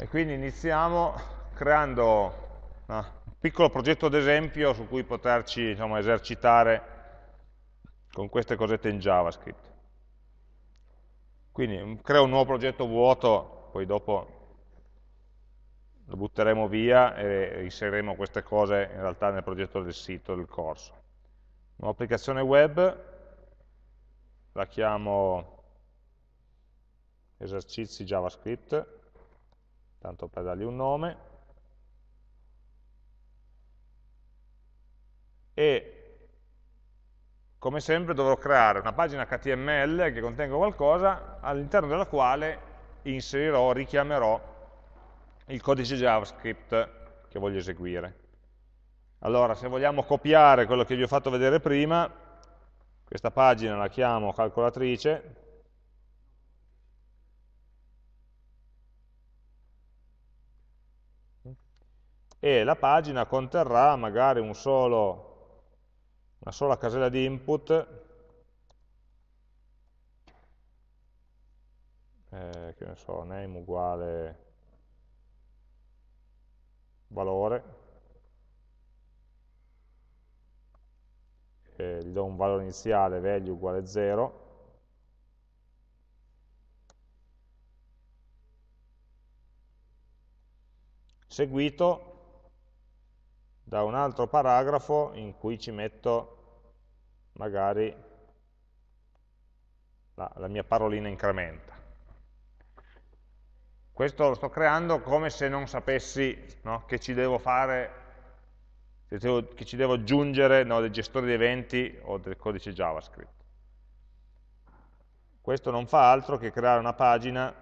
E quindi iniziamo creando eh, un piccolo progetto d'esempio su cui poterci diciamo, esercitare con queste cosette in JavaScript. Quindi mm, creo un nuovo progetto vuoto, poi dopo lo butteremo via e inseriremo queste cose in realtà nel progetto del sito, del corso. Un'applicazione web, la chiamo esercizi JavaScript, tanto per dargli un nome, e come sempre dovrò creare una pagina HTML che contenga qualcosa all'interno della quale inserirò, richiamerò il codice JavaScript che voglio eseguire. Allora, se vogliamo copiare quello che vi ho fatto vedere prima, questa pagina la chiamo calcolatrice, e la pagina conterrà magari un solo, una sola casella di input eh, che ne so, name uguale valore e gli do un valore iniziale value uguale 0 seguito da un altro paragrafo in cui ci metto magari la, la mia parolina incrementa. Questo lo sto creando come se non sapessi no, che ci devo fare, che ci devo aggiungere no, del gestore di eventi o del codice JavaScript. Questo non fa altro che creare una pagina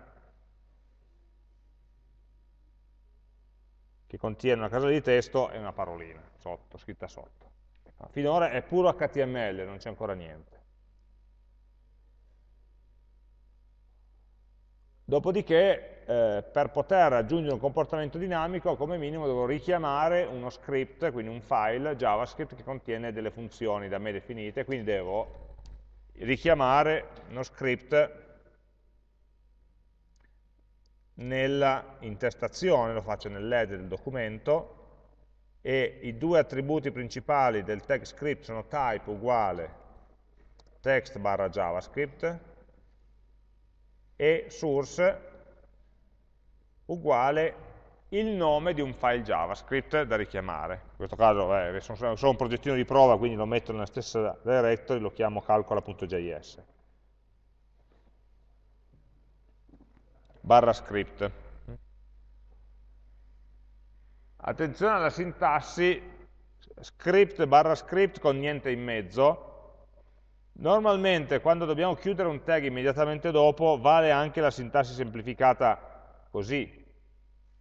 che contiene una casa di testo e una parolina sotto, scritta sotto. Finora è puro HTML, non c'è ancora niente. Dopodiché, eh, per poter aggiungere un comportamento dinamico, come minimo devo richiamare uno script, quindi un file JavaScript che contiene delle funzioni da me definite, quindi devo richiamare uno script nella intestazione, lo faccio nel led del documento, e i due attributi principali del tag script sono type uguale text barra javascript e source uguale il nome di un file javascript da richiamare. In questo caso eh, sono, sono un progettino di prova, quindi lo metto nella stessa directory, lo chiamo calcola.js. barra script. Attenzione alla sintassi script barra script con niente in mezzo. Normalmente quando dobbiamo chiudere un tag immediatamente dopo vale anche la sintassi semplificata così,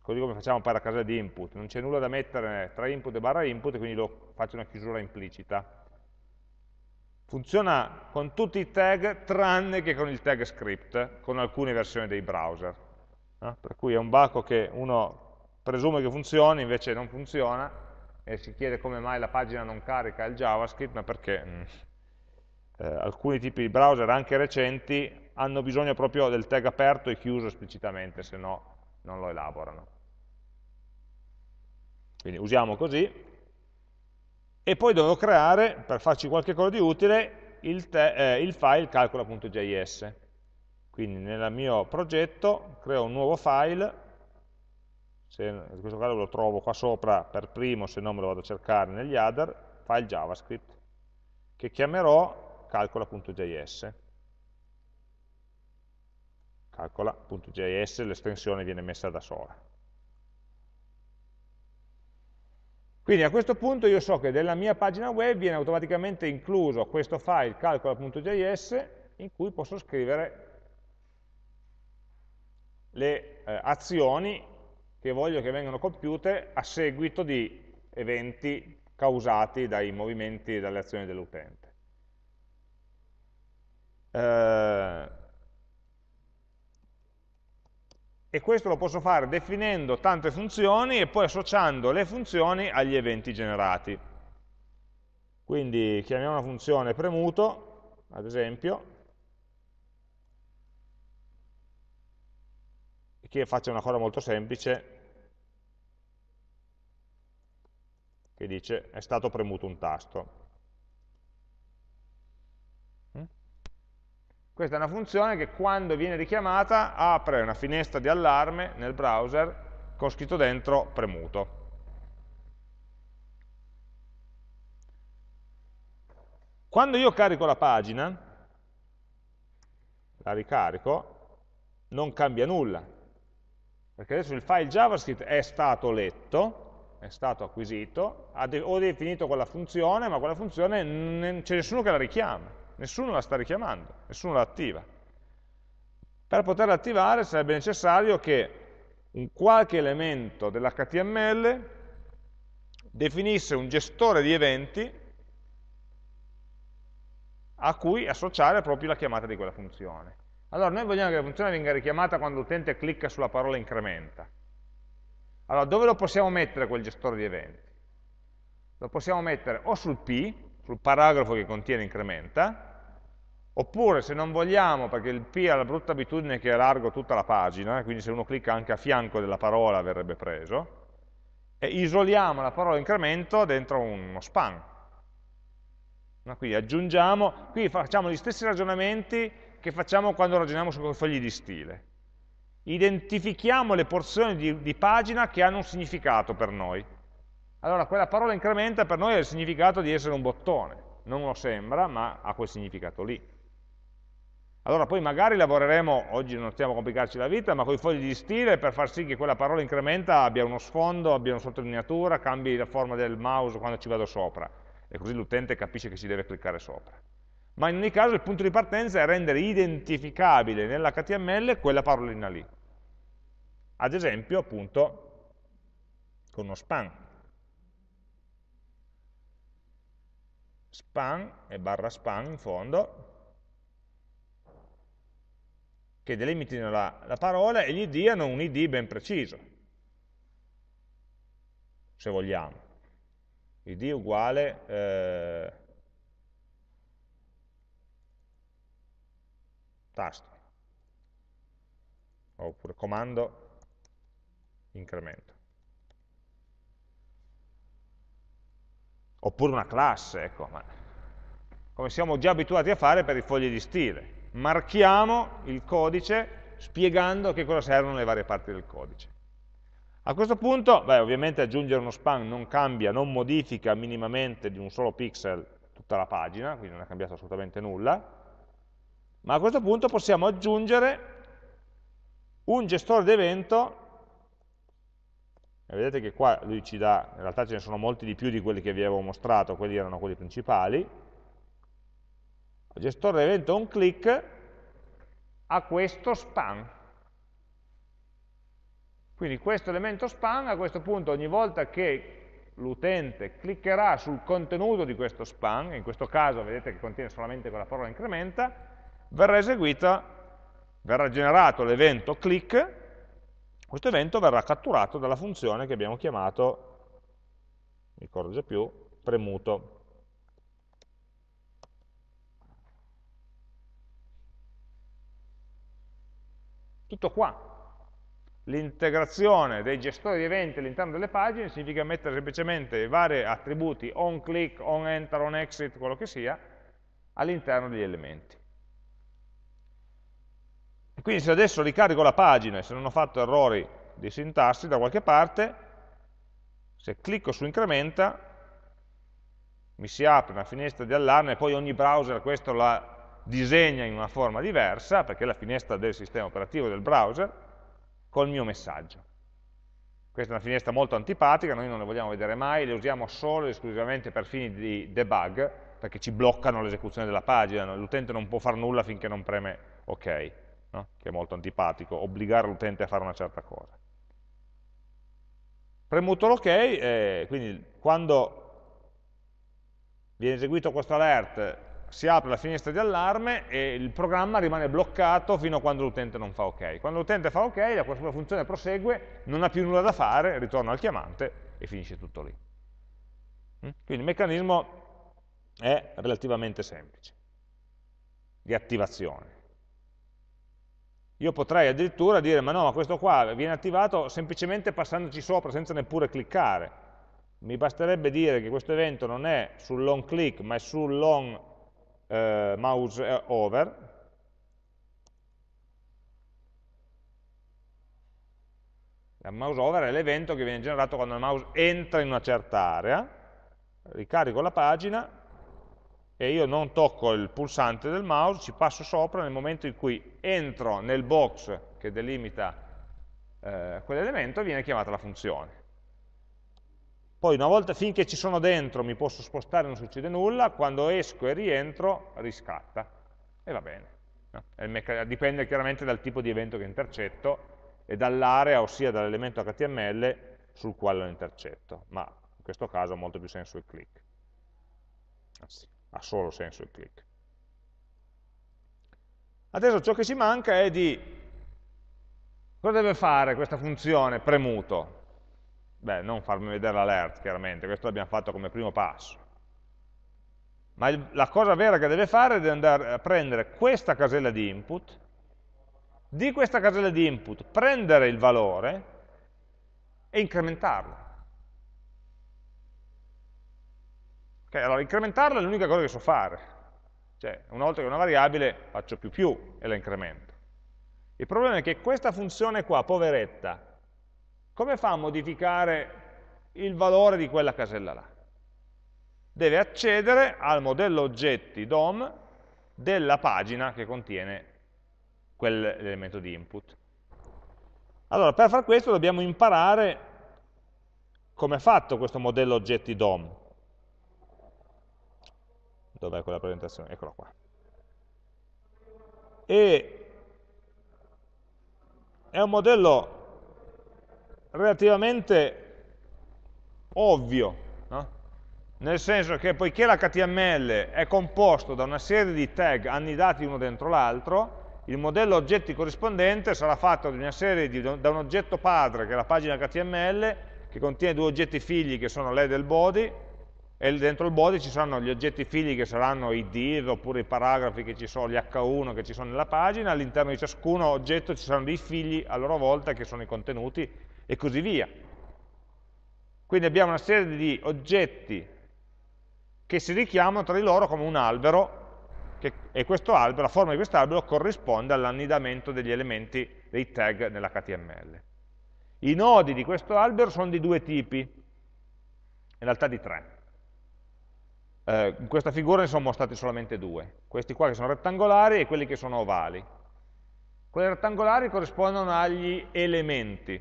così come facciamo per la casa di input. Non c'è nulla da mettere tra input e barra input, quindi lo, faccio una chiusura implicita. Funziona con tutti i tag tranne che con il tag script, con alcune versioni dei browser. Eh? Per cui è un baco che uno presume che funzioni, invece non funziona, e si chiede come mai la pagina non carica il JavaScript, ma perché mm, eh, alcuni tipi di browser, anche recenti, hanno bisogno proprio del tag aperto e chiuso esplicitamente, se no non lo elaborano. Quindi usiamo così, e poi dovrò creare, per farci qualche cosa di utile, il, eh, il file calcola.js. Quindi nel mio progetto creo un nuovo file, se, in questo caso lo trovo qua sopra per primo, se no me lo vado a cercare negli other, file JavaScript, che chiamerò calcola.js. Calcola.js, l'estensione viene messa da sola. Quindi a questo punto io so che nella mia pagina web viene automaticamente incluso questo file calcola.js in cui posso scrivere le eh, azioni che voglio che vengano compiute a seguito di eventi causati dai movimenti e dalle azioni dell'utente. Eh, e questo lo posso fare definendo tante funzioni e poi associando le funzioni agli eventi generati. Quindi chiamiamo una funzione premuto, ad esempio, che faccia una cosa molto semplice, che dice è stato premuto un tasto. Questa è una funzione che quando viene richiamata apre una finestra di allarme nel browser con scritto dentro premuto. Quando io carico la pagina, la ricarico, non cambia nulla, perché adesso il file JavaScript è stato letto, è stato acquisito, ho definito quella funzione, ma quella funzione non c'è nessuno che la richiama nessuno la sta richiamando, nessuno la attiva. Per poterla attivare sarebbe necessario che un qualche elemento dell'HTML definisse un gestore di eventi a cui associare proprio la chiamata di quella funzione. Allora noi vogliamo che la funzione venga richiamata quando l'utente clicca sulla parola incrementa. Allora dove lo possiamo mettere quel gestore di eventi? Lo possiamo mettere o sul P, sul paragrafo che contiene incrementa, oppure se non vogliamo, perché il P ha la brutta abitudine che è largo tutta la pagina, eh, quindi se uno clicca anche a fianco della parola verrebbe preso, e isoliamo la parola incremento dentro uno span. No, quindi aggiungiamo, qui facciamo gli stessi ragionamenti che facciamo quando ragioniamo su fogli di stile. Identifichiamo le porzioni di, di pagina che hanno un significato per noi allora quella parola incrementa per noi ha il significato di essere un bottone, non lo sembra, ma ha quel significato lì. Allora poi magari lavoreremo, oggi non stiamo a complicarci la vita, ma con i fogli di stile per far sì che quella parola incrementa abbia uno sfondo, abbia una sottolineatura, cambi la forma del mouse quando ci vado sopra e così l'utente capisce che si deve cliccare sopra. Ma in ogni caso il punto di partenza è rendere identificabile nell'HTML quella parolina lì. Ad esempio appunto con uno span, span e barra span in fondo, che delimitino la, la parola e gli diano un id ben preciso, se vogliamo. id uguale... Eh, tasto oppure comando incremento. oppure una classe, ecco, come siamo già abituati a fare per i fogli di stile. Marchiamo il codice spiegando a che cosa servono le varie parti del codice. A questo punto, beh, ovviamente aggiungere uno span non cambia, non modifica minimamente di un solo pixel tutta la pagina, quindi non è cambiato assolutamente nulla, ma a questo punto possiamo aggiungere un gestore d'evento e vedete che qua lui ci dà, in realtà ce ne sono molti di più di quelli che vi avevo mostrato, quelli erano quelli principali. Il gestore evento on click ha questo span. Quindi questo elemento span a questo punto ogni volta che l'utente cliccherà sul contenuto di questo span, in questo caso vedete che contiene solamente quella parola incrementa, verrà eseguito, verrà generato l'evento click questo evento verrà catturato dalla funzione che abbiamo chiamato, non mi ricordo già più, premuto. Tutto qua. L'integrazione dei gestori di eventi all'interno delle pagine significa mettere semplicemente i vari attributi on click, on enter, on exit, quello che sia, all'interno degli elementi. E quindi se adesso ricarico la pagina e se non ho fatto errori di sintassi da qualche parte, se clicco su incrementa, mi si apre una finestra di allarme e poi ogni browser questo la disegna in una forma diversa, perché è la finestra del sistema operativo del browser, col mio messaggio. Questa è una finestra molto antipatica, noi non le vogliamo vedere mai, le usiamo solo ed esclusivamente per fini di debug, perché ci bloccano l'esecuzione della pagina, l'utente non può fare nulla finché non preme ok no? che è molto antipatico, obbligare l'utente a fare una certa cosa. Premuto l'ok, eh, quindi quando viene eseguito questo alert si apre la finestra di allarme e il programma rimane bloccato fino a quando l'utente non fa ok. Quando l'utente fa ok, la sua funzione prosegue, non ha più nulla da fare, ritorna al chiamante e finisce tutto lì. Mm? Quindi il meccanismo è relativamente semplice di attivazione. Io potrei addirittura dire, ma no, questo qua viene attivato semplicemente passandoci sopra senza neppure cliccare. Mi basterebbe dire che questo evento non è sul long click, ma è sul long eh, mouse eh, over. Il mouse over è l'evento che viene generato quando il mouse entra in una certa area. Ricarico la pagina, e io non tocco il pulsante del mouse, ci passo sopra nel momento in cui entro nel box che delimita eh, quell'elemento viene chiamata la funzione. Poi una volta finché ci sono dentro mi posso spostare, non succede nulla, quando esco e rientro riscatta e va bene. No? Dipende chiaramente dal tipo di evento che intercetto e dall'area, ossia dall'elemento HTML sul quale lo intercetto, ma in questo caso ha molto più senso il click. Anzi. Ah, ha solo senso il click. Adesso ciò che ci manca è di cosa deve fare questa funzione premuto? Beh, non farmi vedere l'alert, chiaramente, questo l'abbiamo fatto come primo passo. Ma il, la cosa vera che deve fare è andare a prendere questa casella di input, di questa casella di input prendere il valore e incrementarlo. Okay, allora, incrementarla è l'unica cosa che so fare. Cioè, una volta che è una variabile, faccio più più e la incremento. Il problema è che questa funzione qua, poveretta, come fa a modificare il valore di quella casella là? Deve accedere al modello oggetti DOM della pagina che contiene quell'elemento di input. Allora, per far questo dobbiamo imparare come è fatto questo modello oggetti DOM, dov'è quella presentazione? Eccola qua. E è un modello relativamente ovvio, no? nel senso che poiché l'HTML è composto da una serie di tag annidati uno dentro l'altro, il modello oggetti corrispondente sarà fatto di, da un oggetto padre, che è la pagina HTML, che contiene due oggetti figli che sono l'head e il body, e dentro il body ci saranno gli oggetti figli che saranno i div oppure i paragrafi che ci sono, gli H1 che ci sono nella pagina, all'interno di ciascuno oggetto ci saranno dei figli a loro volta che sono i contenuti e così via. Quindi abbiamo una serie di oggetti che si richiamano tra di loro come un albero che, e albero, la forma di questo albero corrisponde all'annidamento degli elementi, dei tag nell'HTML. I nodi di questo albero sono di due tipi, in realtà di tre eh, in questa figura ne sono mostrati solamente due, questi qua che sono rettangolari e quelli che sono ovali. Quelli rettangolari corrispondono agli elementi,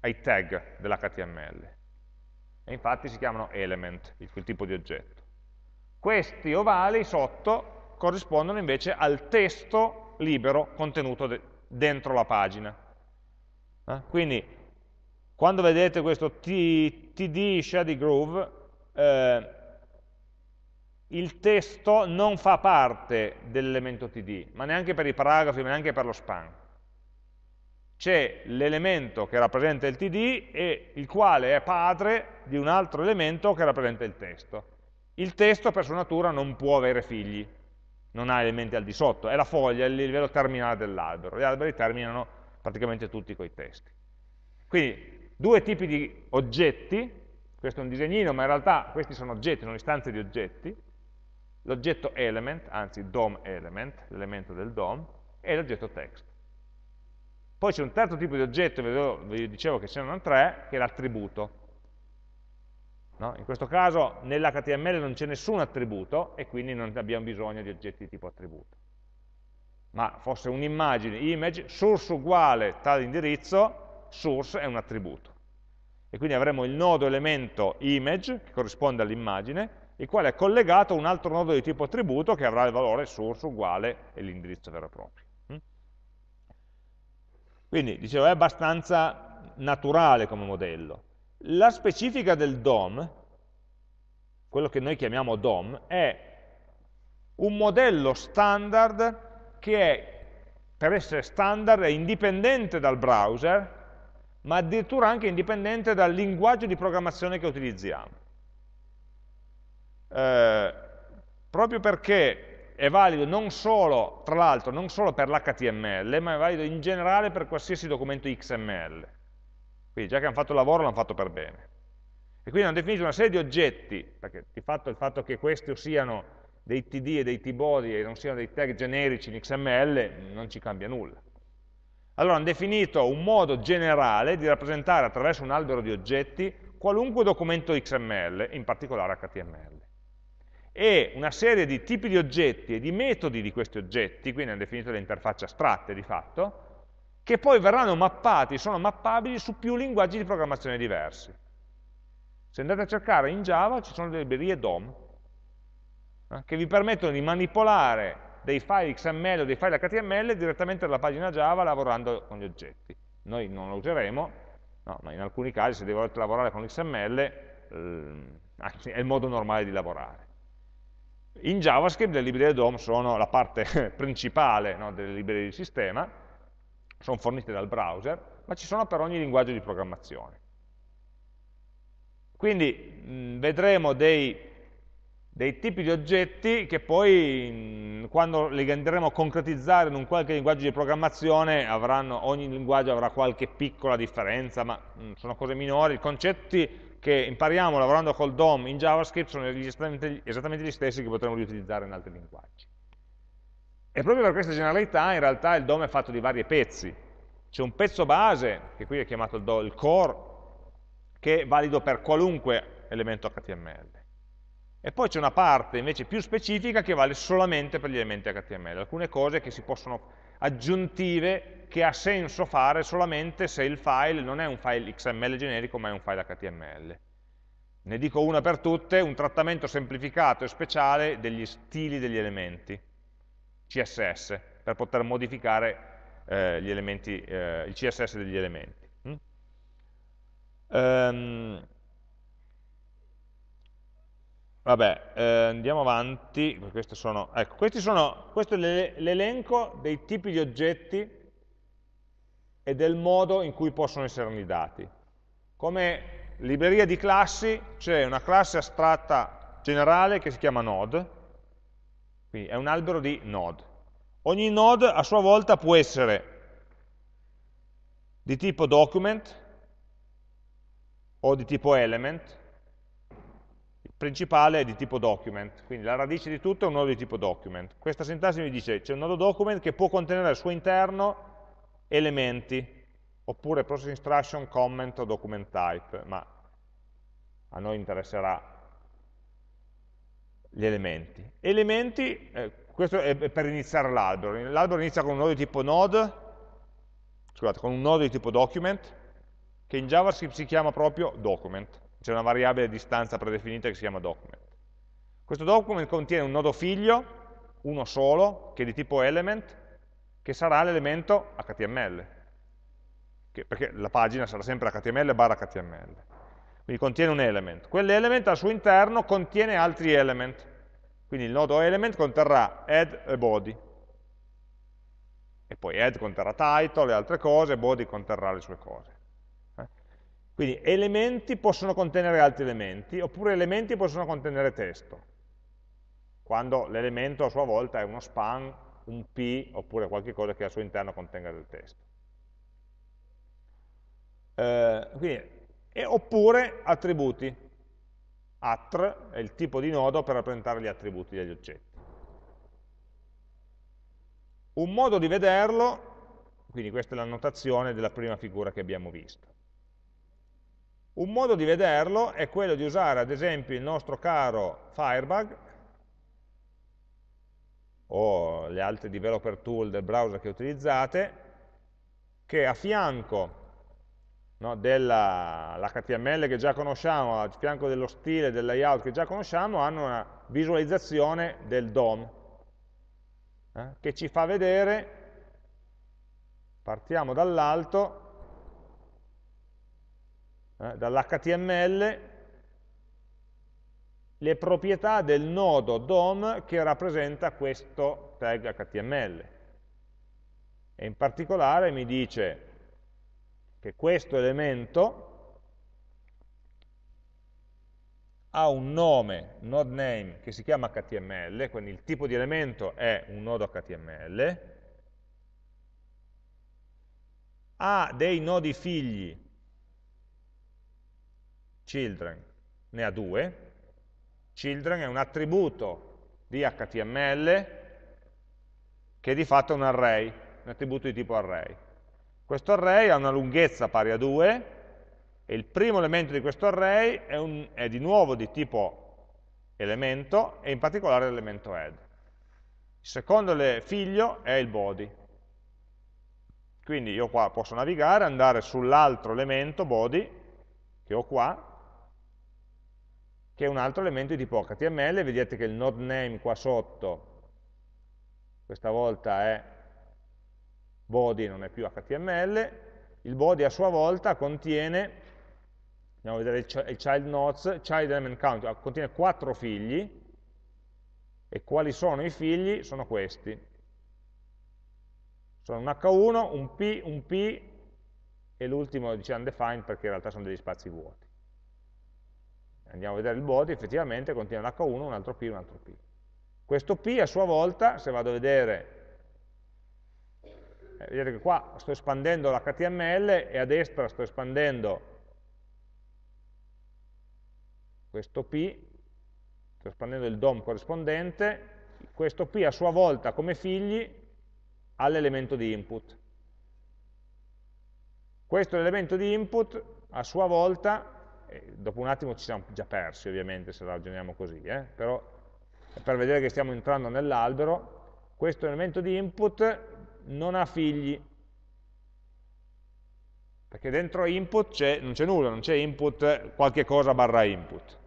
ai tag dell'HTML. E infatti si chiamano element, quel tipo di oggetto. Questi ovali sotto corrispondono invece al testo libero contenuto de dentro la pagina. Eh? Quindi quando vedete questo td shady groove, eh, il testo non fa parte dell'elemento td, ma neanche per i paragrafi, ma neanche per lo span. C'è l'elemento che rappresenta il td e il quale è padre di un altro elemento che rappresenta il testo. Il testo per sua natura non può avere figli, non ha elementi al di sotto, è la foglia, è il livello terminale dell'albero. Gli alberi terminano praticamente tutti coi testi. Quindi due tipi di oggetti, questo è un disegnino, ma in realtà questi sono oggetti, sono istanze di oggetti, l'oggetto element, anzi DOM element, l'elemento del DOM, e l'oggetto text. Poi c'è un terzo tipo di oggetto, vi dicevo che ce ne sono tre, che è l'attributo. No? In questo caso nell'HTML non c'è nessun attributo e quindi non abbiamo bisogno di oggetti di tipo attributo. Ma fosse un'immagine, image, source uguale tale indirizzo, source è un attributo. E quindi avremo il nodo elemento image, che corrisponde all'immagine, il quale è collegato a un altro nodo di tipo attributo che avrà il valore source uguale e l'indirizzo vero e proprio. Mm? Quindi, dicevo, è abbastanza naturale come modello. La specifica del DOM, quello che noi chiamiamo DOM, è un modello standard che è, per essere standard è indipendente dal browser, ma addirittura anche indipendente dal linguaggio di programmazione che utilizziamo eh, proprio perché è valido non solo, tra l'altro, non solo per l'HTML, ma è valido in generale per qualsiasi documento XML. Quindi già che hanno fatto il lavoro, l'hanno fatto per bene. E quindi hanno definito una serie di oggetti, perché di fatto il fatto che questi siano dei td e dei tbody e non siano dei tag generici in XML non ci cambia nulla. Allora hanno definito un modo generale di rappresentare attraverso un albero di oggetti qualunque documento XML, in particolare HTML e una serie di tipi di oggetti e di metodi di questi oggetti, quindi hanno definito le interfacce astratte di fatto, che poi verranno mappati, sono mappabili su più linguaggi di programmazione diversi. Se andate a cercare in Java ci sono delle librerie DOM eh, che vi permettono di manipolare dei file XML o dei file HTML direttamente dalla pagina Java lavorando con gli oggetti. Noi non lo useremo, no, ma in alcuni casi se devo lavorare con XML eh, è il modo normale di lavorare. In JavaScript le librerie DOM sono la parte principale no, delle librerie di sistema, sono fornite dal browser, ma ci sono per ogni linguaggio di programmazione. Quindi mh, vedremo dei, dei, tipi di oggetti che poi mh, quando li andremo a concretizzare in un qualche linguaggio di programmazione avranno, ogni linguaggio avrà qualche piccola differenza, ma mh, sono cose minori. I concetti che impariamo lavorando col DOM in JavaScript sono esattamente, esattamente gli stessi che potremmo riutilizzare in altri linguaggi. E proprio per questa generalità in realtà il DOM è fatto di vari pezzi. C'è un pezzo base, che qui è chiamato il, DOM, il core, che è valido per qualunque elemento HTML. E poi c'è una parte invece più specifica che vale solamente per gli elementi HTML, alcune cose che si possono aggiuntive che ha senso fare solamente se il file non è un file XML generico ma è un file HTML. Ne dico una per tutte, un trattamento semplificato e speciale degli stili degli elementi, CSS, per poter modificare eh, elementi, eh, il CSS degli elementi. Mm? Um, Vabbè, eh, andiamo avanti, sono, ecco, sono, questo è l'elenco dei tipi di oggetti e del modo in cui possono essere annidati. Come libreria di classi c'è una classe astratta generale che si chiama node, quindi è un albero di node. Ogni node a sua volta può essere di tipo document o di tipo element, il principale è di tipo document, quindi la radice di tutto è un nodo di tipo document. Questa sintassi mi dice c'è un nodo document che può contenere al suo interno elementi, oppure process instruction, comment o document type, ma a noi interesserà gli elementi. Elementi, eh, questo è per iniziare l'albero, l'albero inizia con un nodo di tipo node, scusate, con un nodo di tipo document, che in JavaScript si chiama proprio document, c'è una variabile a distanza predefinita che si chiama document. Questo document contiene un nodo figlio, uno solo, che è di tipo element, che sarà l'elemento HTML, che, perché la pagina sarà sempre HTML barra HTML. Quindi contiene un element. Quell'element al suo interno contiene altri element. Quindi il nodo element conterrà head e body. E poi head conterrà title e altre cose, body conterrà le sue cose. Eh? Quindi elementi possono contenere altri elementi, oppure elementi possono contenere testo, quando l'elemento a sua volta è uno span un P oppure qualche cosa che al suo interno contenga del testo. Eh, quindi, e, oppure attributi. Attr è il tipo di nodo per rappresentare gli attributi degli oggetti. Un modo di vederlo, quindi questa è la notazione della prima figura che abbiamo visto. Un modo di vederlo è quello di usare ad esempio il nostro caro Firebug o le altre developer tool del browser che utilizzate, che a fianco no, dell'HTML che già conosciamo, a fianco dello stile, del layout che già conosciamo, hanno una visualizzazione del DOM, eh, che ci fa vedere, partiamo dall'alto, eh, dall'HTML, le proprietà del nodo DOM che rappresenta questo tag HTML. E in particolare mi dice che questo elemento ha un nome, node name, che si chiama HTML, quindi il tipo di elemento è un nodo HTML, ha dei nodi figli, children, ne ha due, Children è un attributo di HTML che è di fatto è un array, un attributo di tipo array. Questo array ha una lunghezza pari a 2 e il primo elemento di questo array è, un, è di nuovo di tipo elemento e in particolare l'elemento head. Il secondo figlio è il body. Quindi io qua posso navigare, andare sull'altro elemento body che ho qua che è un altro elemento di tipo HTML, vedete che il node name qua sotto, questa volta è body, non è più HTML, il body a sua volta contiene, andiamo a vedere il child nodes, child element count, ah, contiene quattro figli, e quali sono i figli? Sono questi. Sono un H1, un P, un P e l'ultimo dice undefined perché in realtà sono degli spazi vuoti andiamo a vedere il body, effettivamente contiene un h 1 un altro P, un altro P. Questo P a sua volta, se vado a vedere, eh, vedete che qua sto espandendo l'HTML e a destra sto espandendo questo P, sto espandendo il DOM corrispondente, questo P a sua volta come figli ha l'elemento di input. Questo elemento di input a sua volta eh, dopo un attimo ci siamo già persi ovviamente se ragioniamo così, eh? però per vedere che stiamo entrando nell'albero, questo elemento di input non ha figli, perché dentro input non c'è nulla, non c'è input qualche cosa barra input.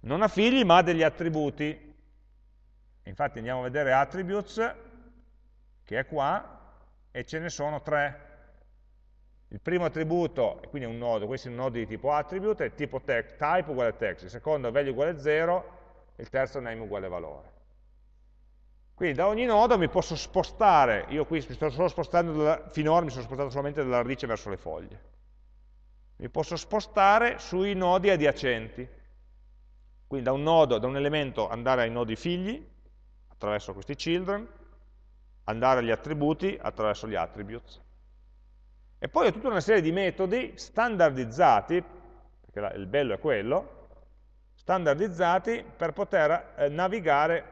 Non ha figli ma ha degli attributi. Infatti andiamo a vedere attributes, che è qua, e ce ne sono tre. Il primo attributo, quindi è un nodo, questo è un nodo di tipo attribute, è tipo te type uguale text, il secondo value uguale 0, il terzo name uguale valore. Quindi da ogni nodo mi posso spostare, io qui mi sto solo spostando, dalla, finora mi sono spostato solamente dalla radice verso le foglie, mi posso spostare sui nodi adiacenti, quindi da un nodo, da un elemento andare ai nodi figli, attraverso questi children, andare agli attributi attraverso gli attributes, e poi ho tutta una serie di metodi standardizzati, perché il bello è quello, standardizzati per poter eh, navigare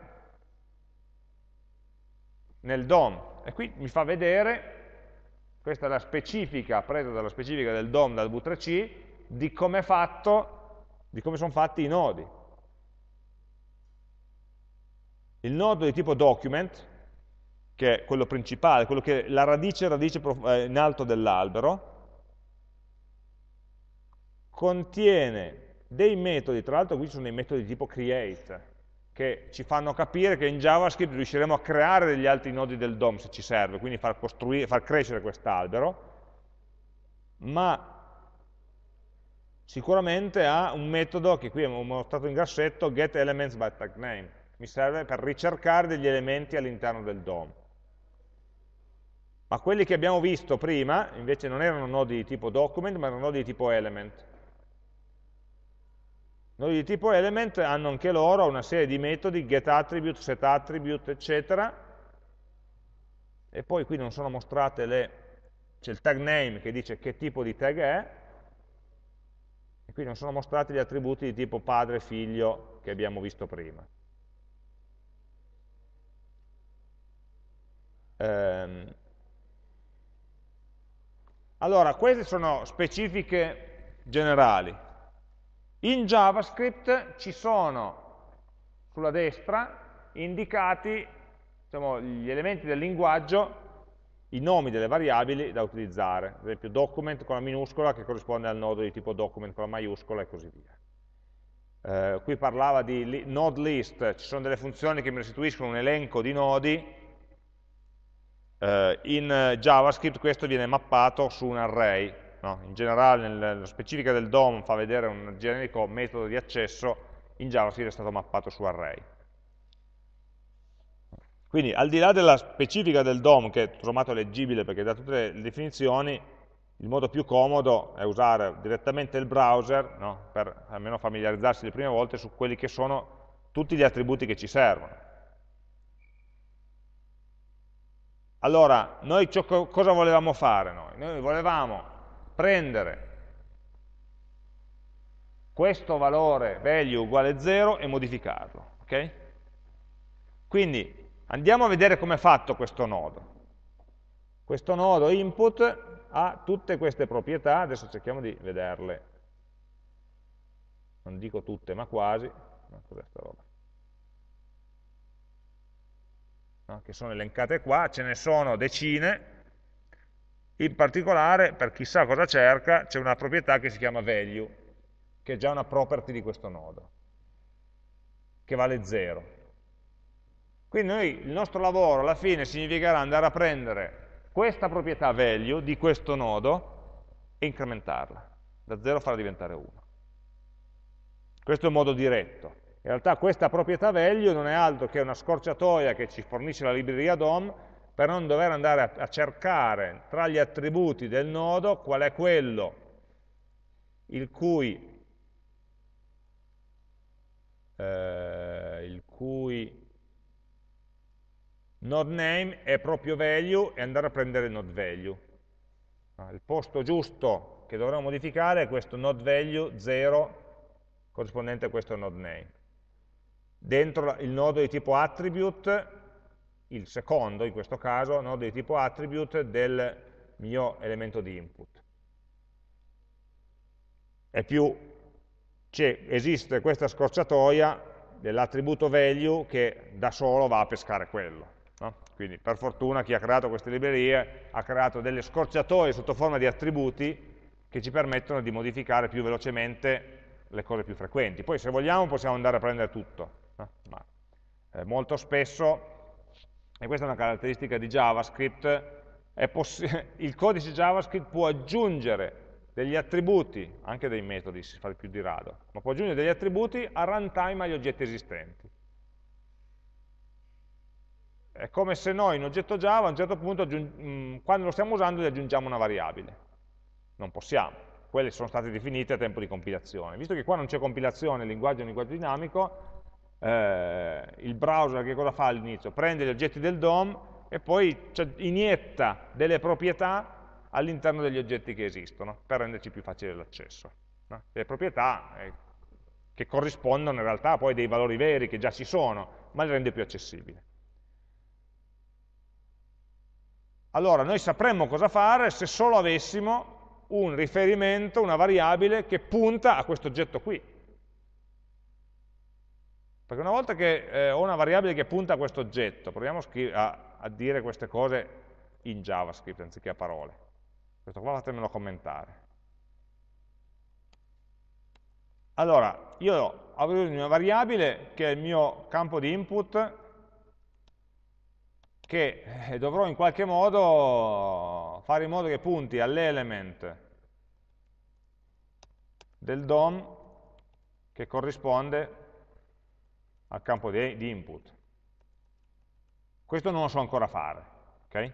nel DOM. E qui mi fa vedere, questa è la specifica, presa dalla specifica del DOM dal V3C, di come è fatto di come sono fatti i nodi. Il nodo di tipo document, che è quello principale, quello che è la radice, radice eh, in alto dell'albero, contiene dei metodi, tra l'altro qui ci sono dei metodi tipo create, che ci fanno capire che in JavaScript riusciremo a creare degli altri nodi del DOM se ci serve, quindi far, far crescere quest'albero, ma sicuramente ha un metodo che qui abbiamo mostrato in grassetto, getElementsByTagName, mi serve per ricercare degli elementi all'interno del DOM ma quelli che abbiamo visto prima invece non erano nodi di tipo document, ma erano nodi di tipo element. Nodi di tipo element hanno anche loro una serie di metodi, get attribute, set attribute eccetera, e poi qui non sono mostrate le... c'è il tag name che dice che tipo di tag è, e qui non sono mostrati gli attributi di tipo padre, figlio che abbiamo visto prima. Ehm, allora, queste sono specifiche generali. In JavaScript ci sono, sulla destra, indicati diciamo, gli elementi del linguaggio, i nomi delle variabili da utilizzare, ad esempio document con la minuscola che corrisponde al nodo di tipo document con la maiuscola e così via. Eh, qui parlava di li node list, ci sono delle funzioni che mi restituiscono un elenco di nodi, eh, in eh, JavaScript questo viene mappato su un array, no? in generale nella specifica del DOM fa vedere un generico metodo di accesso, in JavaScript è stato mappato su array. Quindi al di là della specifica del DOM, che è sommato leggibile perché da tutte le definizioni, il modo più comodo è usare direttamente il browser, no? per almeno familiarizzarsi le prime volte su quelli che sono tutti gli attributi che ci servono. Allora, noi cosa volevamo fare? Noi? noi volevamo prendere questo valore value uguale 0 e modificarlo. ok? Quindi andiamo a vedere come è fatto questo nodo. Questo nodo input ha tutte queste proprietà, adesso cerchiamo di vederle. Non dico tutte, ma quasi. Ma cos'è questa roba? no? che sono elencate qua, ce ne sono decine, in particolare per chissà cosa cerca c'è una proprietà che si chiama value, che è già una property di questo nodo, che vale 0. Quindi noi, il nostro lavoro alla fine significherà andare a prendere questa proprietà value di questo nodo e incrementarla, da 0 farla diventare 1. Questo è un modo diretto. In realtà questa proprietà value non è altro che una scorciatoia che ci fornisce la libreria DOM per non dover andare a, cercare tra gli attributi del nodo qual è quello il cui, eh, il cui node name è proprio value e andare a prendere il node value. Ah, il posto giusto che dovremmo modificare è questo node value 0 corrispondente a questo node name dentro il nodo di tipo attribute, il secondo in questo caso, nodo di tipo attribute del mio elemento di input. E più esiste questa scorciatoia dell'attributo value che da solo va a pescare quello. No? Quindi per fortuna chi ha creato queste librerie ha creato delle scorciatoie sotto forma di attributi che ci permettono di modificare più velocemente le cose più frequenti. Poi se vogliamo possiamo andare a prendere tutto, eh, ma eh, molto spesso, e questa è una caratteristica di JavaScript, il codice JavaScript può aggiungere degli attributi, anche dei metodi si fa più di rado, ma può aggiungere degli attributi a runtime agli oggetti esistenti. È come se noi in oggetto Java a un certo punto, mm, quando lo stiamo usando, gli aggiungiamo una variabile. Non possiamo. Quelle sono state definite a tempo di compilazione. Visto che qua non c'è compilazione, il linguaggio è un linguaggio dinamico, eh, il browser che cosa fa all'inizio? Prende gli oggetti del DOM e poi inietta delle proprietà all'interno degli oggetti che esistono per renderci più facile l'accesso. No? Le proprietà eh, che corrispondono in realtà poi dei valori veri che già ci sono, ma le rende più accessibili. Allora, noi sapremmo cosa fare se solo avessimo un riferimento, una variabile che punta a questo oggetto qui, perché una volta che eh, ho una variabile che punta a questo oggetto, proviamo a, a, dire queste cose in JavaScript anziché a parole. Questo qua fatemelo commentare. Allora, io avevo una variabile che è il mio campo di input che eh, dovrò in qualche modo fare in modo che punti all'element del DOM che corrisponde al campo di, di input. Questo non lo so ancora fare, ok?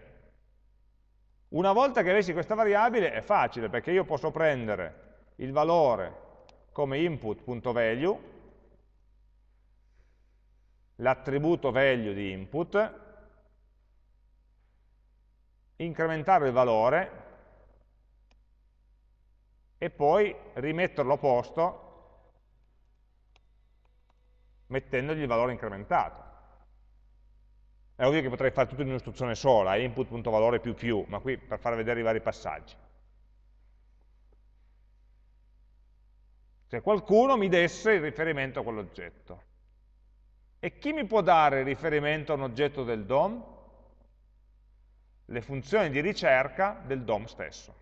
Una volta che avessi questa variabile è facile, perché io posso prendere il valore come input.value, l'attributo value di input, incrementare il valore e poi rimetterlo a posto mettendogli il valore incrementato. È ovvio che potrei fare tutto in un'istruzione sola, eh, input.valore più più, ma qui per far vedere i vari passaggi. Cioè qualcuno mi desse il riferimento a quell'oggetto. E chi mi può dare il riferimento a un oggetto del DOM? Le funzioni di ricerca del DOM stesso.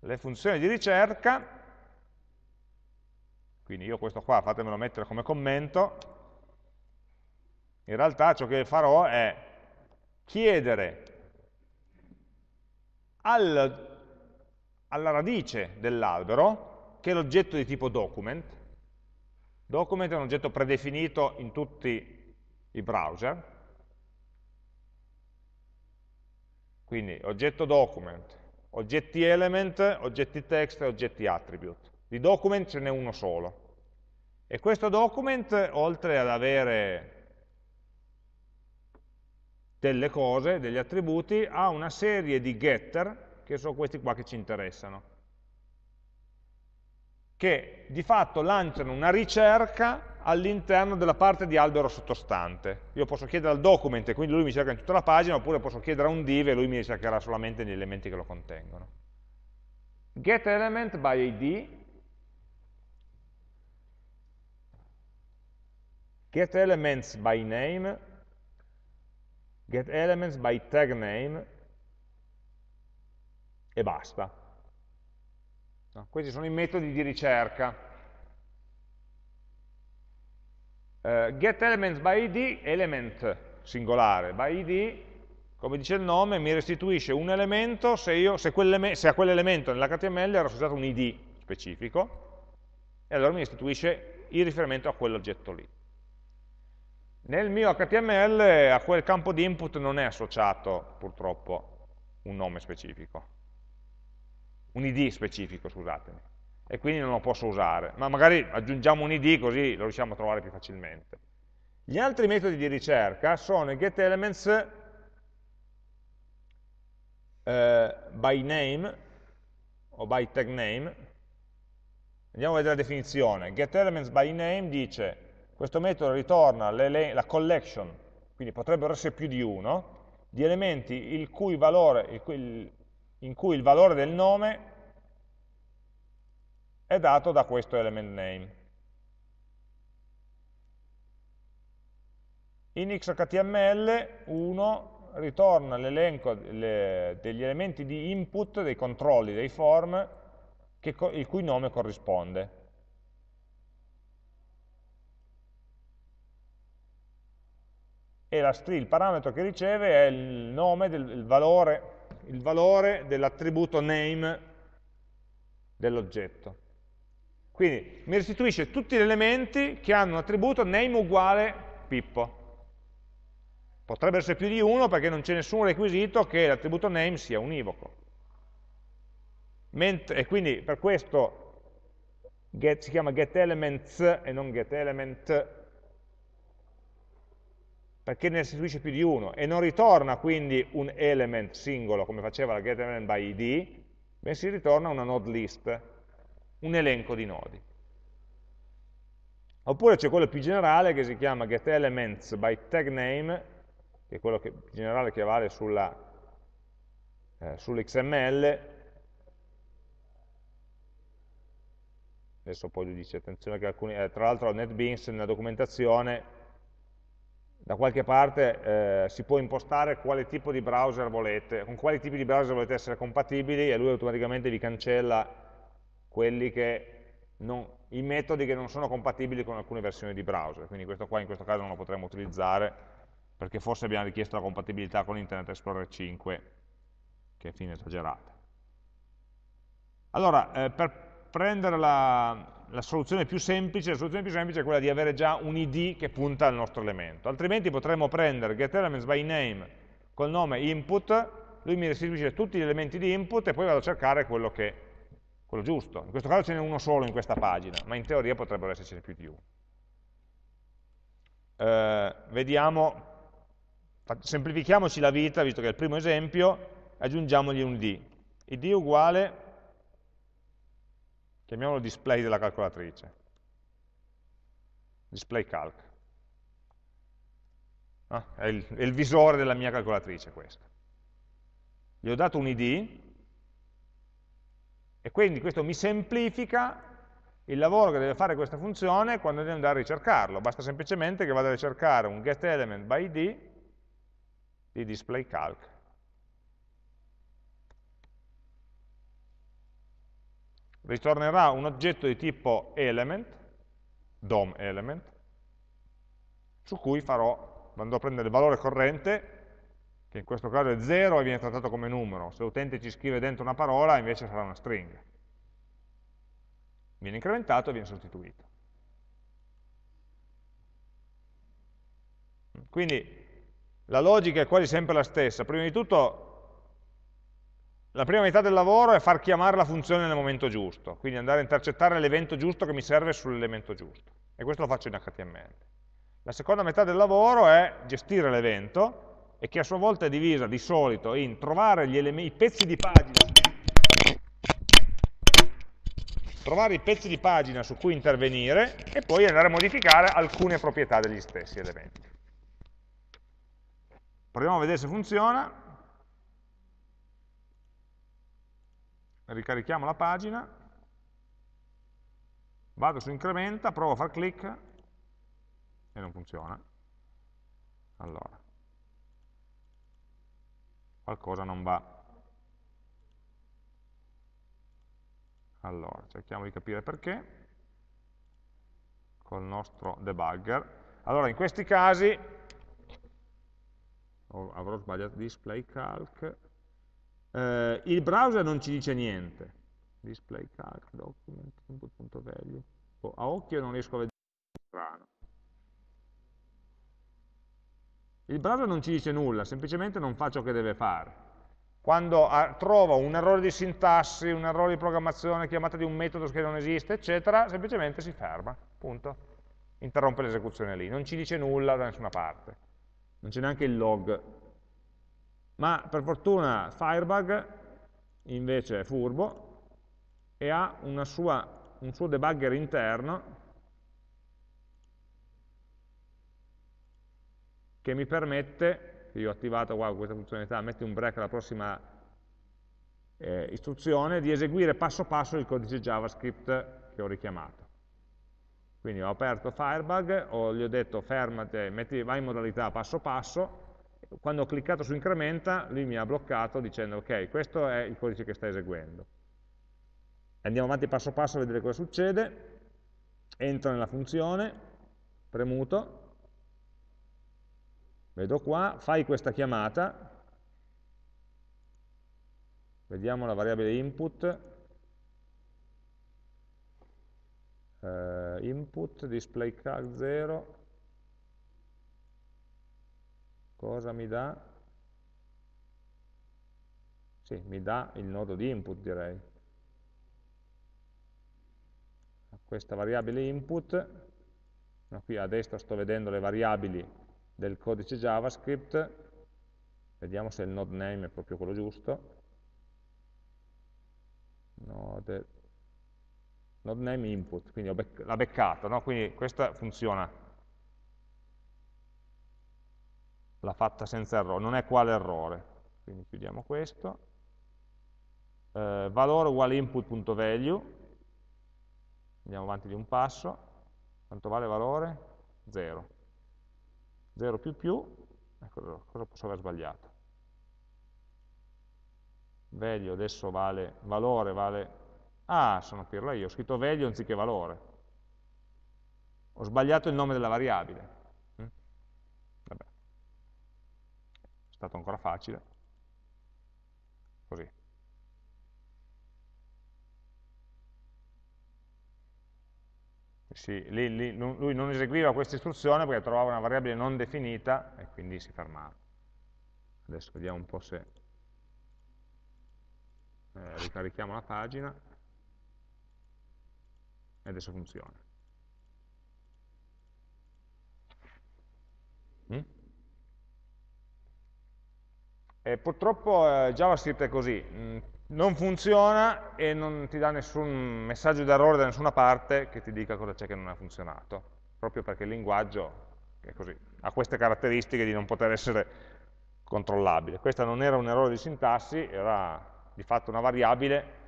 Le funzioni di ricerca quindi io questo qua fatemelo mettere come commento. In realtà ciò che farò è chiedere al, alla radice dell'albero, che è l'oggetto di tipo document, document è un oggetto predefinito in tutti i browser, quindi oggetto document, oggetti element, oggetti text e oggetti attribute. Di document ce n'è uno solo. E questo document, oltre ad avere delle cose, degli attributi, ha una serie di getter, che sono questi qua che ci interessano, che di fatto lanciano una ricerca all'interno della parte di albero sottostante. Io posso chiedere al document e quindi lui mi cerca in tutta la pagina, oppure posso chiedere a un div e lui mi cercherà solamente negli elementi che lo contengono. Get element by id getElements by name, getElements by tag name e basta. No, questi sono i metodi di ricerca. Uh, eh, getElements by id, element singolare, by id, come dice il nome, mi restituisce un elemento se, io, se, quell se a quell'elemento nell'HTML era associato un id specifico, e allora mi restituisce il riferimento a quell'oggetto lì. Nel mio HTML a quel campo di input non è associato, purtroppo, un nome specifico, un id specifico, scusatemi, e quindi non lo posso usare, ma magari aggiungiamo un id così lo riusciamo a trovare più facilmente. Gli altri metodi di ricerca sono i getElements eh, by name o by tag name, andiamo a vedere la definizione, getElements by name dice questo metodo ritorna la collection, quindi potrebbero essere più di uno, di elementi cui valore, il cui, il, in cui il valore del nome è dato da questo element name. In XHTML 1 ritorna l'elenco degli elementi di input, dei controlli, dei form, che, il cui nome corrisponde. e la string, il parametro che riceve è il nome, del, il valore, valore dell'attributo name dell'oggetto. Quindi mi restituisce tutti gli elementi che hanno un attributo name uguale Pippo. Potrebbe essere più di uno perché non c'è nessun requisito che l'attributo name sia univoco. Ment e quindi per questo get, si chiama getElements e non getElement perché ne restituisce più di uno e non ritorna quindi un element singolo come faceva la getElementById, bensì ritorna una node list, un elenco di nodi. Oppure c'è quello più generale che si chiama getElementsByTagName, che è quello che, generale che vale sull'XML, eh, sull adesso poi lui dice attenzione che alcuni, eh, tra l'altro NetBeans nella documentazione da qualche parte eh, si può impostare quale tipo di browser volete, con quali tipi di browser volete essere compatibili e lui automaticamente vi cancella non, i metodi che non sono compatibili con alcune versioni di browser, quindi questo qua in questo caso non lo potremmo utilizzare perché forse abbiamo richiesto la compatibilità con Internet Explorer 5, che è fine esagerata. Allora, eh, per prendere la, la soluzione più semplice, la soluzione più semplice è quella di avere già un id che punta al nostro elemento, altrimenti potremmo prendere getElementsByName col nome input, lui mi restituisce tutti gli elementi di input e poi vado a cercare quello, che, quello giusto. In questo caso ce n'è uno solo in questa pagina, ma in teoria potrebbero essercene più di uno. Eh, vediamo, semplifichiamoci la vita, visto che è il primo esempio, aggiungiamogli un id. id uguale Chiamiamolo display della calcolatrice. Display calc. Ah, è, il, è il visore della mia calcolatrice questo. Gli ho dato un id e quindi questo mi semplifica il lavoro che deve fare questa funzione quando deve andare a ricercarlo. Basta semplicemente che vada a ricercare un getElementById di display calc. ritornerà un oggetto di tipo element, DOM element, su cui farò, andrò a prendere il valore corrente, che in questo caso è 0 e viene trattato come numero, se l'utente ci scrive dentro una parola invece sarà una stringa. Viene incrementato e viene sostituito. Quindi la logica è quasi sempre la stessa, prima di tutto la prima metà del lavoro è far chiamare la funzione nel momento giusto, quindi andare a intercettare l'evento giusto che mi serve sull'elemento giusto, e questo lo faccio in HTML. La seconda metà del lavoro è gestire l'evento, e che a sua volta è divisa di solito in trovare i pezzi di pagina trovare i pezzi di pagina su cui intervenire e poi andare a modificare alcune proprietà degli stessi elementi. Proviamo a vedere se funziona. ricarichiamo la pagina, vado su incrementa, provo a far clic e non funziona. Allora, qualcosa non va. Allora, cerchiamo di capire perché col nostro debugger. Allora, in questi casi, oh, avrò sbagliato display calc, eh, il browser non ci dice niente. Display calc document input.value. Oh, a occhio non riesco a vedere strano. Il browser non ci dice nulla, semplicemente non fa ciò che deve fare. Quando a, ah, trova un errore di sintassi, un errore di programmazione, chiamata di un metodo che non esiste, eccetera, semplicemente si ferma, punto. Interrompe l'esecuzione lì, non ci dice nulla da nessuna parte. Non c'è neanche il log ma per fortuna Firebug invece è furbo e ha sua, un suo debugger interno che mi permette, io ho attivato wow, questa funzionalità, metti un break alla prossima eh, istruzione, di eseguire passo passo il codice JavaScript che ho richiamato. Quindi ho aperto Firebug, ho, gli ho detto fermate, metti, vai in modalità passo passo, quando ho cliccato su incrementa, lui mi ha bloccato dicendo ok, questo è il codice che sta eseguendo. Andiamo avanti passo passo a vedere cosa succede. Entro nella funzione, premuto, vedo qua, fai questa chiamata, vediamo la variabile input, uh, input, display card 0, cosa mi dà? Sì, mi dà il nodo di input direi. A questa variabile input, qui a destra sto vedendo le variabili del codice JavaScript, vediamo se il node name è proprio quello giusto. Node, node name input, quindi l'ha beccato, no? quindi questa funziona l'ha fatta senza errore, non è quale errore. quindi chiudiamo questo, eh, valore uguale input.value, andiamo avanti di un passo, quanto vale valore? 0, 0 più più, ecco cosa posso aver sbagliato? Value adesso vale, valore vale, ah sono pirla io, ho scritto value anziché valore, ho sbagliato il nome della variabile, stato ancora facile, così. Eh sì, lì, lì, lui non eseguiva questa istruzione perché trovava una variabile non definita e quindi si fermava. Adesso vediamo un po' se eh, ricarichiamo la pagina e adesso funziona. Mm? Eh, purtroppo eh, JavaScript è così, mm, non funziona e non ti dà nessun messaggio d'errore da nessuna parte che ti dica cosa c'è che non ha funzionato, proprio perché il linguaggio è così, ha queste caratteristiche di non poter essere controllabile. Questa non era un errore di sintassi, era di fatto una variabile,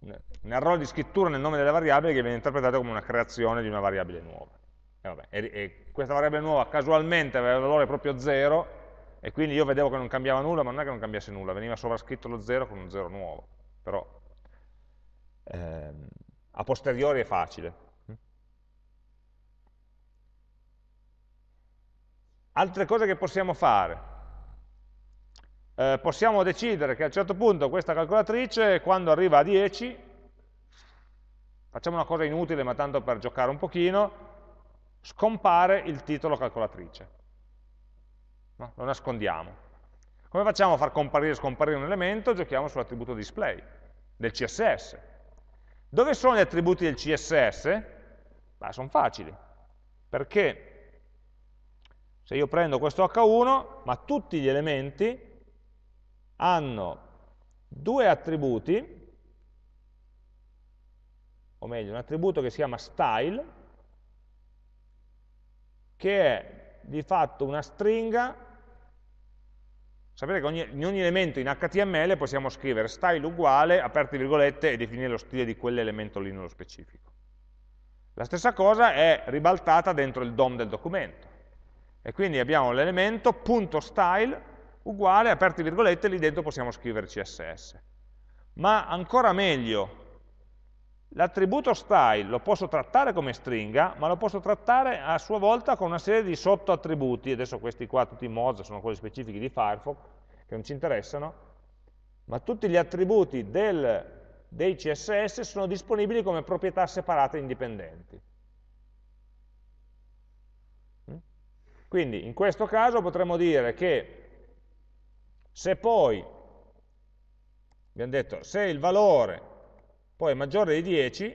un errore di scrittura nel nome della variabile che viene interpretato come una creazione di una variabile nuova. E, vabbè, e, e questa variabile nuova casualmente aveva il valore proprio zero e quindi io vedevo che non cambiava nulla, ma non è che non cambiasse nulla, veniva sovrascritto lo 0 con un 0 nuovo, però ehm, a posteriori è facile. Altre cose che possiamo fare. Eh, possiamo decidere che a un certo punto questa calcolatrice, quando arriva a 10, facciamo una cosa inutile ma tanto per giocare un pochino, scompare il titolo calcolatrice. No? Lo nascondiamo. Come facciamo a far comparire e scomparire un elemento? Giochiamo sull'attributo display del CSS. Dove sono gli attributi del CSS? Beh, sono facili, perché se io prendo questo H1, ma tutti gli elementi hanno due attributi, o meglio, un attributo che si chiama style, che è di fatto una stringa Sapete che ogni, in ogni elemento in HTML possiamo scrivere style uguale, aperte virgolette, e definire lo stile di quell'elemento lì nello specifico. La stessa cosa è ribaltata dentro il DOM del documento. E quindi abbiamo l'elemento punto style uguale, aperte virgolette, e lì dentro possiamo scrivere CSS. Ma ancora meglio L'attributo style lo posso trattare come stringa, ma lo posso trattare a sua volta con una serie di sottoattributi, adesso questi qua tutti in Moz sono quelli specifici di Firefox, che non ci interessano, ma tutti gli attributi del, dei CSS sono disponibili come proprietà separate e indipendenti. Mm? Quindi in questo caso potremmo dire che se poi, abbiamo detto, se il valore poi maggiore di 10,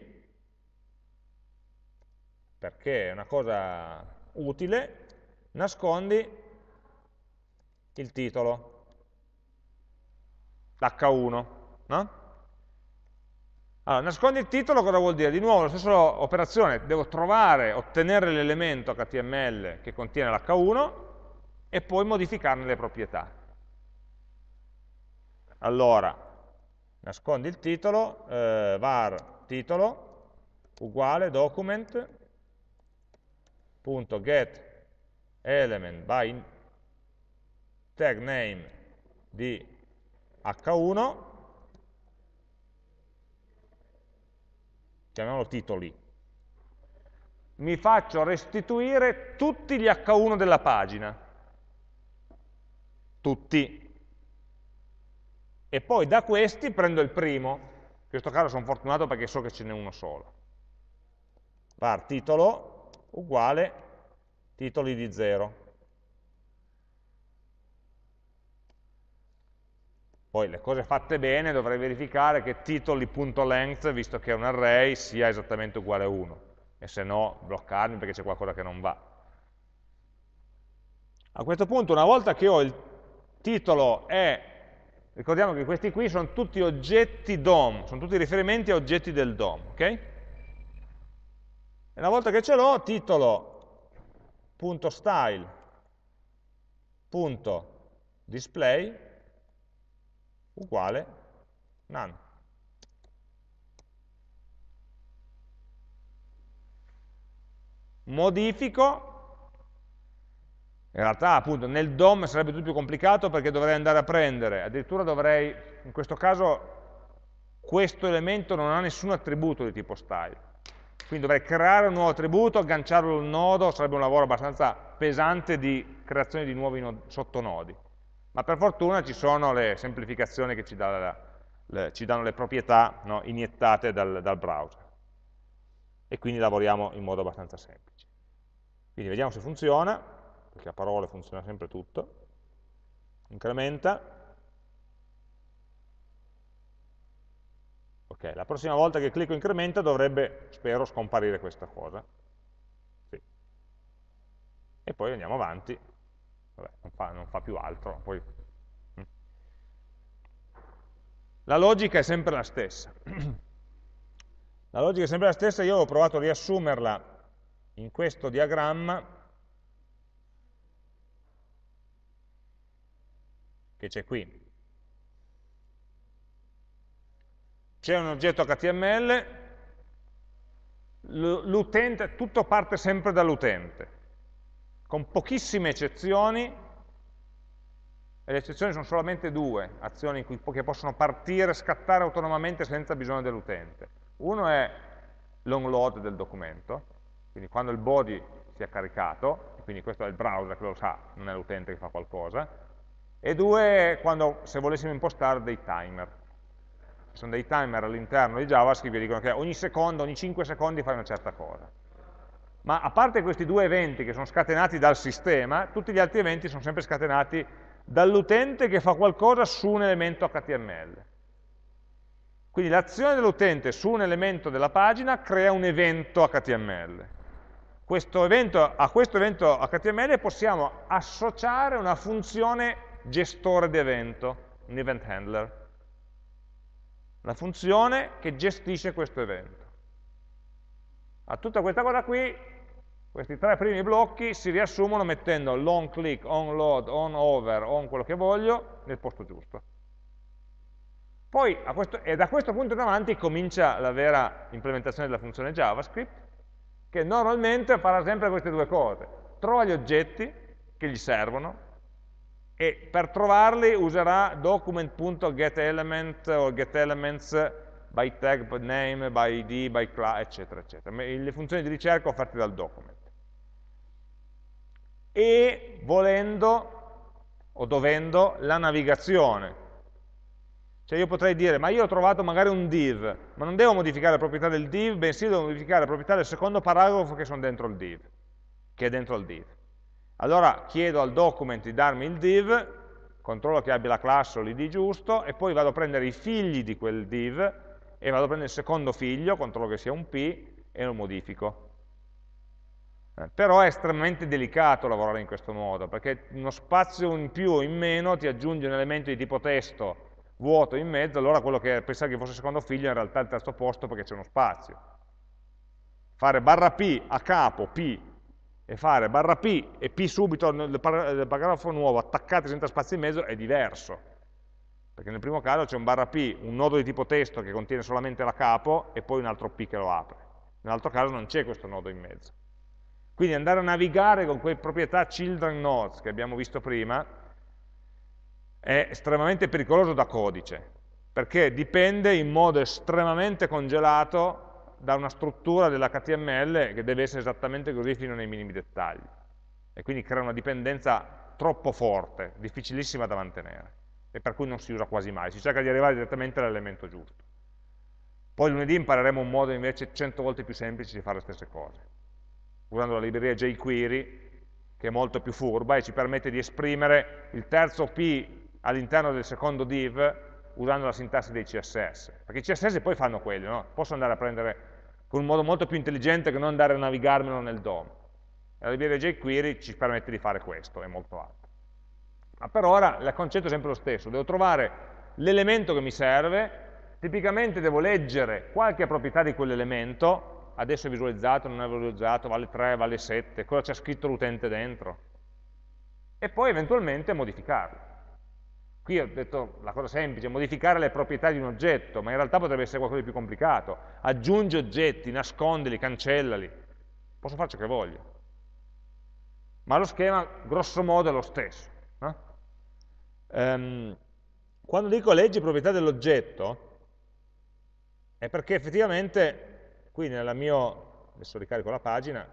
perché è una cosa utile, nascondi il titolo, l'H1, no? Allora, nascondi il titolo cosa vuol dire? Di nuovo la stessa operazione, devo trovare, ottenere l'elemento HTML che contiene l'H1 e poi modificarne le proprietà. Allora, nascondi il titolo, eh, var titolo uguale document.get element by tag name di h1 chiamiamolo titoli mi faccio restituire tutti gli h1 della pagina tutti e poi da questi prendo il primo, in questo caso sono fortunato perché so che ce n'è uno solo. Var titolo uguale titoli di 0. Poi le cose fatte bene dovrei verificare che titoli.length, visto che è un array, sia esattamente uguale a 1, e se no bloccarmi perché c'è qualcosa che non va. A questo punto, una volta che ho il titolo è Ricordiamo che questi qui sono tutti oggetti DOM, sono tutti riferimenti a oggetti del DOM, ok? E una volta che ce l'ho, titolo.style.display uguale none. Modifico in realtà appunto nel DOM sarebbe tutto più complicato perché dovrei andare a prendere, addirittura dovrei, in questo caso questo elemento non ha nessun attributo di tipo style. Quindi dovrei creare un nuovo attributo, agganciarlo al nodo, sarebbe un lavoro abbastanza pesante di creazione di nuovi sottonodi. Ma per fortuna ci sono le semplificazioni che ci, dà le, ci danno le proprietà no, iniettate dal, dal browser. E quindi lavoriamo in modo abbastanza semplice. Quindi vediamo se funziona perché a parole funziona sempre tutto, incrementa, ok, la prossima volta che clicco incrementa dovrebbe, spero, scomparire questa cosa, sì. e poi andiamo avanti, Vabbè, non, fa, non, fa, più altro, poi... Mm. La logica è sempre la stessa. La logica è sempre la stessa, io ho provato a riassumerla in questo diagramma che c'è qui. C'è un oggetto HTML, l'utente, tutto parte sempre dall'utente, con pochissime eccezioni, e le eccezioni sono solamente due azioni cui, che possono partire, scattare autonomamente senza bisogno dell'utente. Uno è l'onload del documento, quindi quando il body si è caricato, quindi questo è il browser che lo sa, non è l'utente che fa qualcosa, e due quando, se volessimo impostare dei timer. sono dei timer all'interno di JavaScript che dicono che ogni secondo, ogni 5 secondi fai una certa cosa. Ma a parte questi due eventi che sono scatenati dal sistema, tutti gli altri eventi sono sempre scatenati dall'utente che fa qualcosa su un elemento HTML. Quindi l'azione dell'utente su un elemento della pagina crea un evento HTML. Questo evento, a questo evento HTML possiamo associare una funzione gestore di evento, un event handler, la funzione che gestisce questo evento. A tutta questa cosa qui, questi tre primi blocchi si riassumono mettendo l'on click, on load, on over, on quello che voglio nel posto giusto. Poi, questo, e da questo punto in avanti comincia la vera implementazione della funzione JavaScript, che normalmente farà sempre queste due cose. Trova gli oggetti che gli servono, e per trovarli userà document.getElement o getElements by tag, by name, by id, by class, eccetera, eccetera. Le funzioni di ricerca offerte dal document. E volendo o dovendo la navigazione. Cioè io potrei dire, ma io ho trovato magari un div, ma non devo modificare la proprietà del div, bensì devo modificare la proprietà del secondo paragrafo che, sono dentro il div, che è dentro il div. Allora chiedo al document di darmi il div, controllo che abbia la classe o l'id giusto, e poi vado a prendere i figli di quel div, e vado a prendere il secondo figlio, controllo che sia un p, e lo modifico. Eh, però è estremamente delicato lavorare in questo modo, perché uno spazio in più o in meno ti aggiunge un elemento di tipo testo vuoto in mezzo, allora quello che pensavi che fosse il secondo figlio in realtà è il terzo posto perché c'è uno spazio. Fare barra P a capo P e fare barra P e P subito nel paragrafo nuovo attaccati senza spazio in mezzo è diverso. Perché nel primo caso c'è un barra P, un nodo di tipo testo che contiene solamente la capo e poi un altro P che lo apre. Nell'altro caso non c'è questo nodo in mezzo. Quindi andare a navigare con quelle proprietà children nodes che abbiamo visto prima è estremamente pericoloso da codice, perché dipende in modo estremamente congelato da una struttura dell'HTML che deve essere esattamente così fino nei minimi dettagli e quindi crea una dipendenza troppo forte, difficilissima da mantenere e per cui non si usa quasi mai, si cerca di arrivare direttamente all'elemento giusto. Poi lunedì impareremo un modo invece 100 volte più semplice di fare le stesse cose, usando la libreria jQuery che è molto più furba e ci permette di esprimere il terzo P all'interno del secondo div usando la sintassi dei CSS, perché i CSS poi fanno quello, no? posso andare a prendere con un modo molto più intelligente che non andare a navigarmelo nel DOM. La libreria jQuery ci permette di fare questo è molto alto. Ma per ora il concetto è sempre lo stesso, devo trovare l'elemento che mi serve, tipicamente devo leggere qualche proprietà di quell'elemento, adesso è visualizzato, non è visualizzato, vale 3, vale 7, cosa c'è scritto l'utente dentro, e poi eventualmente modificarlo. Qui ho detto la cosa semplice, modificare le proprietà di un oggetto, ma in realtà potrebbe essere qualcosa di più complicato. Aggiungi oggetti, nascondili, cancellali. Posso fare ciò che voglio. Ma lo schema, grosso modo, è lo stesso. No? Ehm, quando dico leggi proprietà dell'oggetto, è perché effettivamente, qui nella mia, adesso ricarico la pagina,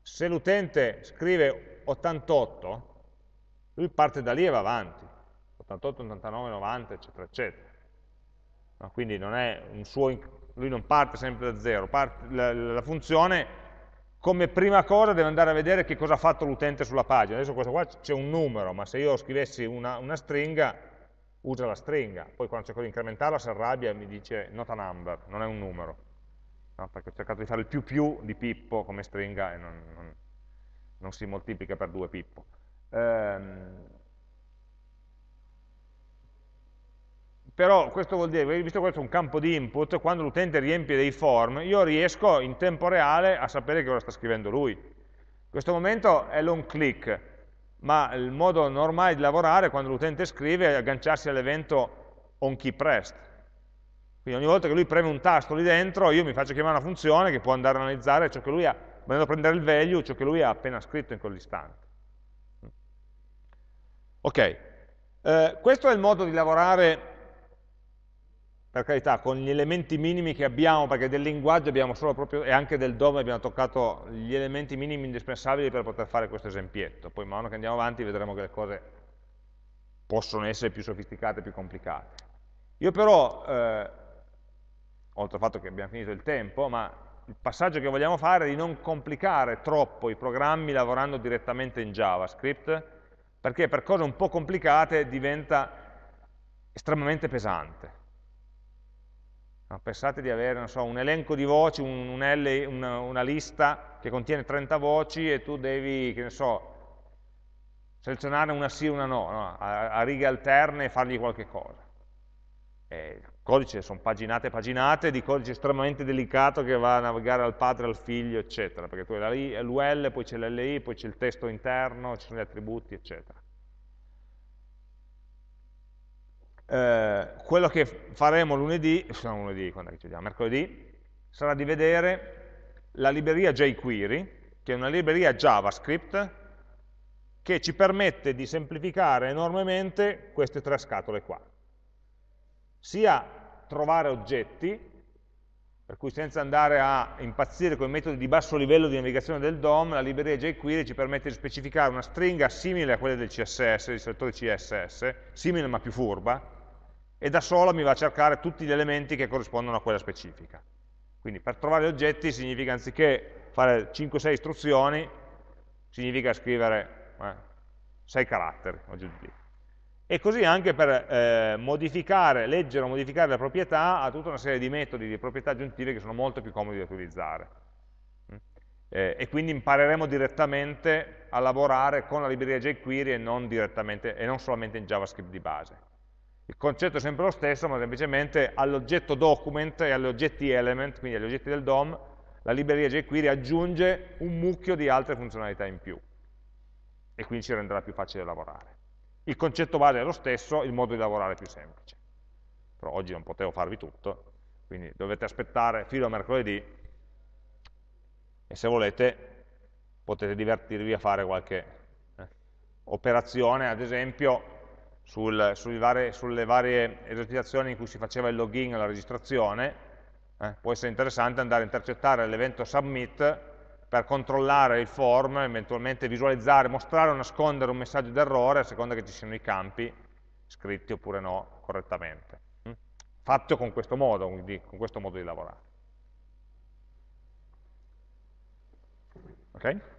se l'utente scrive 88, lui parte da lì e va avanti, 88, 89, 90, eccetera, eccetera. No, quindi non suo, lui non parte sempre da zero, parte, la, la, funzione come prima cosa deve andare a vedere che cosa ha fatto l'utente sulla pagina. Adesso questo qua c'è un numero, ma se io scrivessi una, una stringa, usa la stringa. Poi quando cerco di incrementarla si arrabbia e mi dice not a number, non è un numero. No, perché ho cercato di fare il più più di Pippo come stringa e non, non, non si moltiplica per due Pippo. Ehm, però questo vuol dire, visto che questo è un campo di input, quando l'utente riempie dei form, io riesco in tempo reale a sapere che cosa sta scrivendo lui. In questo momento è l'on click, ma il modo normale di lavorare quando l'utente scrive è agganciarsi all'evento on key pressed. Quindi ogni volta che lui preme un tasto lì dentro, io mi faccio chiamare una funzione che può andare a analizzare ciò che lui ha, andando a prendere il value, ciò che lui ha appena scritto in quell'istante. Ok, eh, questo è il modo di lavorare, per carità, con gli elementi minimi che abbiamo, perché del linguaggio abbiamo solo proprio, e anche del DOM abbiamo toccato gli elementi minimi indispensabili per poter fare questo esempietto. Poi man mano che andiamo avanti vedremo che le cose possono essere più sofisticate, più complicate. Io però, eh, oltre al fatto che abbiamo finito il tempo, ma il passaggio che vogliamo fare è di non complicare troppo i programmi lavorando direttamente in JavaScript, perché per cose un po' complicate diventa estremamente pesante. Pensate di avere so, un elenco di voci, un, un L, una, una, lista che contiene 30 voci e tu devi, so, selezionare una sì e una no, no? A, a, righe alterne e fargli qualche cosa. E eh, codice, sono paginate e paginate di codice estremamente delicato che va a navigare al padre, al figlio, eccetera, perché tu hai l'UL, poi c'è l'LI, poi c'è il testo interno, ci sono gli attributi, eccetera. Eh, quello che faremo lunedì, no, lunedì, quando è che mercoledì, sarà di vedere la libreria jQuery, che è una libreria JavaScript, che ci permette di semplificare enormemente queste tre scatole qua sia trovare oggetti, per cui senza andare a impazzire con i metodi di basso livello di navigazione del DOM, la libreria jQuery ci permette di specificare una stringa simile a quella del CSS, del settore CSS, simile ma più furba, e da sola mi va a cercare tutti gli elementi che corrispondono a quella specifica. Quindi per trovare oggetti significa anziché fare 5-6 istruzioni, significa scrivere eh, 6 caratteri, o di lì e così anche per eh, modificare, leggere o modificare la proprietà ha tutta una serie di metodi di proprietà aggiuntive che sono molto più comodi da utilizzare. Mm. Eh, e quindi impareremo direttamente a lavorare con la libreria jQuery e non, e non solamente in JavaScript di base. Il concetto è sempre lo stesso, ma semplicemente all'oggetto document e agli oggetti element, quindi agli oggetti del DOM, la libreria jQuery aggiunge un mucchio di altre funzionalità in più e quindi ci renderà più facile lavorare. Il concetto base è lo stesso, il modo di lavorare è più semplice. Però oggi non potevo farvi tutto, quindi dovete aspettare fino a mercoledì e se volete potete divertirvi a fare qualche eh, operazione, ad esempio sul, varie, sulle varie esercitazioni in cui si faceva il login e la registrazione, eh, può essere interessante andare a intercettare l'evento submit per controllare il form, eventualmente visualizzare, mostrare o nascondere un messaggio d'errore a seconda che ci siano i campi scritti oppure no correttamente. Mm? Fatto con questo modo, quindi con questo modo di lavorare. Okay?